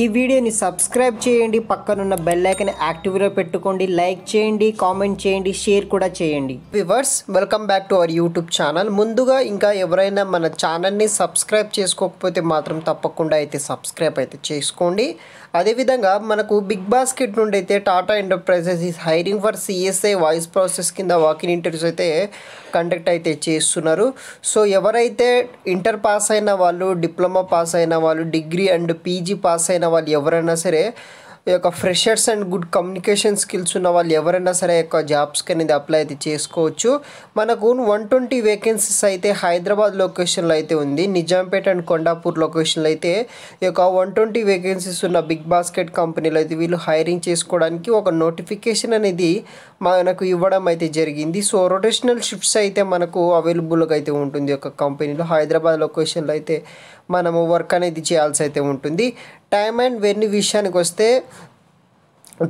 ఈ వీడియోని సబ్స్క్రైబ్ చేయండి పక్కనున్న బెల్ యాక్టివ్గా యాక్టివ్లో పెట్టుకోండి లైక్ చేయండి కామెంట్ చేయండి షేర్ కూడా చేయండి viewers welcome back to our YouTube channel ముందుగా ఇంకా ఎవరైనా మన ఛానల్ని సబ్స్క్రైబ్ చేసుకోకపోతే మాత్రం తప్పకుండా అయితే సబ్స్క్రైబ్ అయితే చేసుకోండి అదేవిధంగా మనకు బిగ్ బాస్కెట్ నుండి అయితే Tata Enterprises is hiring for CSI voice process కింద వాకిన్ ఇంటర్వ్యూస్ అయితే కండక్ట్ అయితే చేస్తున్నారు సో ఎవరైతే ఇంటర్ పాస్ అయిన వాళ్ళు డిప్లొమా పాస్ అయిన వాళ్ళు డిగ్రీ అండ్ పీజీ పాస్ అయిన అయిన వాళ్ళు ఎవరైనా సరే ఈ యొక్క freshers and good communication skills ఉన్న వాళ్ళు ఎవరైనా సరే యొక్క జాబ్స్కి అనేది అప్లై అయితే చేసుకోవచ్చు మనకు వన్ ట్వంటీ వేకెన్సీస్ అయితే హైదరాబాద్ లొకేషన్లో అయితే ఉంది నిజాంపేట అండ్ కొండాపూర్ లొకేషన్లో అయితే ఈ యొక్క వన్ ట్వంటీ వేకెన్సీస్ ఉన్న బిగ్ బాస్కెట్ కంపెనీలో అయితే వీళ్ళు హైరింగ్ చేసుకోవడానికి ఒక నోటిఫికేషన్ అనేది మనకు ఇవ్వడం అయితే జరిగింది సో రొటేషనల్ షిఫ్ట్స్ అయితే మనకు అవైలబుల్గా అయితే ఉంటుంది ఒక కంపెనీలో హైదరాబాద్ లొకేషన్లో అయితే మనము వర్క్ అనేది చేయాల్సి అయితే ఉంటుంది టైమ్ అండ్ వెన్యూ విషయానికి వస్తే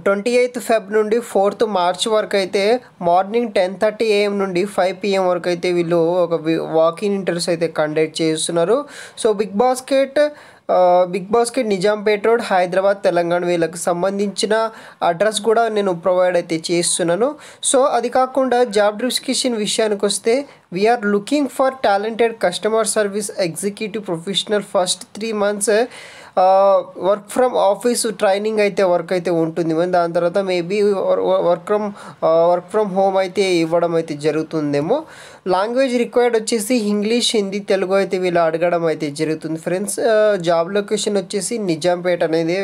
ట్వంటీ ఎయిత్ ఫెబ్ నుండి ఫోర్త్ మార్చ్ వరకు అయితే మార్నింగ్ టెన్ థర్టీ ఏఎం నుండి ఫైవ్ పిఎం వరకు అయితే వీళ్ళు ఒక వాకింగ్ ఇంటర్వ్యూస్ అయితే కండక్ట్ చేస్తున్నారు so Big Basket Big Basket Nizampet road Hyderabad Telangana వీళ్ళకి సంబంధించిన అడ్రస్ కూడా నేను ప్రొవైడ్ అయితే చేస్తున్నాను సో అది కాకుండా జాబ్ డిస్క్రిప్షన్ విషయానికి వస్తే we are looking for talented customer service executive professional first three months work from office training అయితే వర్క్ అయితే ఉంటుంది మేము దాని తర్వాత maybe work from work from home అయితే ఇవ్వడం అయితే జరుగుతుందేమో లాంగ్వేజ్ రిక్వైర్డ్ వచ్చేసి ఇంగ్లీష్ హిందీ తెలుగు అయితే వీళ్ళు అడగడం అయితే జరుగుతుంది ఫ్రెండ్స్ జాబ్ లొకేషన్ వచ్చేసి నిజాంపేట అనేది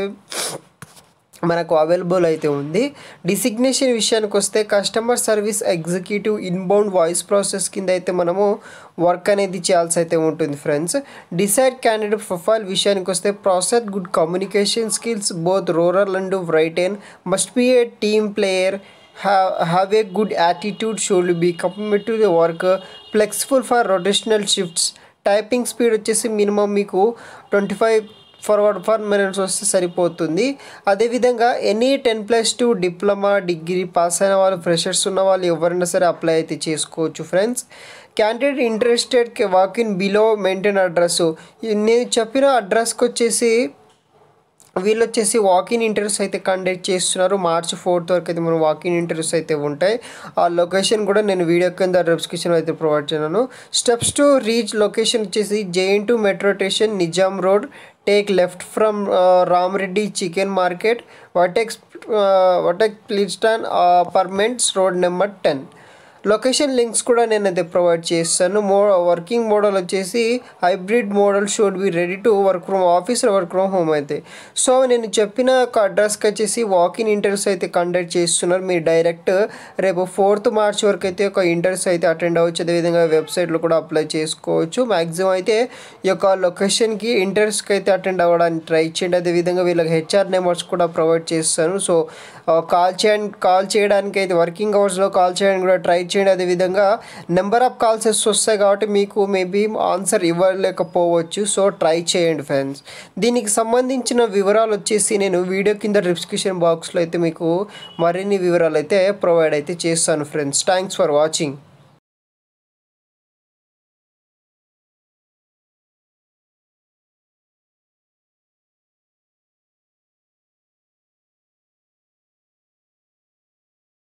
మనకు అవైలబుల్ అయితే ఉంది డిసిగ్నేషన్ విషయానికి వస్తే customer service executive inbound voice process కింద అయితే మనము వర్క్ అనేది చేయాల్సి అయితే ఉంటుంది ఫ్రెండ్స్ డిసైడ్ క్యాండిడేట్ ప్రొఫైల్ విషయానికి వస్తే process good communication skills both oral and written must be a team player have a good attitude should be company to the work flexible for rotational shifts typing speed వచ్చేసి minimum మీకు twenty five forward for minutes వస్తే సరిపోతుంది అదేవిధంగా any ten plus two diploma degree pass అయిన వాళ్ళు freshers ఉన్న వాళ్ళు ఎవరైనా సరే అప్లై అయితే చేసుకోవచ్చు friends candidate interested walk in below maintain address నేను చెప్పిన అడ్రస్కి వచ్చేసి వీళ్ళు వచ్చేసి వాకింగ్ ఇంటర్వ్యూస్ అయితే కండక్ట్ చేస్తున్నారు మార్చ్ ఫోర్త్ వరకు అయితే మనం వాకింగ్ ఇంటర్వ్యూస్ అయితే ఉంటాయి ఆ లొకేషన్ కూడా నేను వీడియో కింద డిస్క్రిప్షన్ అయితే ప్రొవైడ్ చేశాను స్టెప్స్ టు రీచ్ లొకేషన్ వచ్చేసి JNTU metro station Nizam road take left from Ramareddy chicken market Vertex Vertex pleasant apartments road number ten location links కూడా నేను అయితే ప్రొవైడ్ చేస్తాను మో వర్కింగ్ మోడల్ వచ్చేసి hybrid model should be ready to work from office work from home అయితే so నేను చెప్పిన అడ్రస్కి వచ్చేసి వాకిన్ ఇంటర్వ్యూస్ అయితే కండక్ట్ చేస్తున్నారు మీరు డైరెక్ట్ రేపు ఫోర్త్ మార్చ్ వరకు అయితే ఒక ఇంటర్వ్యూస్ అయితే అటెండ్ అవ్వచ్చు అదేవిధంగా వెబ్సైట్లో కూడా అప్లై చేసుకోవచ్చు మ్యాక్సిమం అయితే ఈ యొక్క లొకేషన్కి ఇంటర్వ్యూస్కి అయితే అటెండ్ అవ్వడానికి ట్రై చేయండి అదేవిధంగా వీళ్ళకి హెచ్ఆర్ నెంబర్స్ కూడా ప్రొవైడ్ చేస్తాను సో కాల్ చేయడానికి కాల్ చేయడానికి అయితే వర్కింగ్ అవర్స్లో కాల్ చేయడానికి కూడా ట్రై చేయండి చేయండి అదేవిధంగా నెంబర్ ఆఫ్ కాల్స్ వస్తాయి కాబట్టి మీకు మేబీ ఆన్సర్ ఇవ్వలేకపోవచ్చు సో ట్రై చేయండి ఫ్రెండ్స్ దీనికి సంబంధించిన వివరాలు వచ్చేసి నేను వీడియో కింద డిస్క్రిప్షన్ బాక్స్లో అయితే మీకు మరిన్ని వివరాలు అయితే ప్రొవైడ్ అయితే చేస్తాను ఫ్రెండ్స్ థ్యాంక్స్ ఫర్ వాచింగ్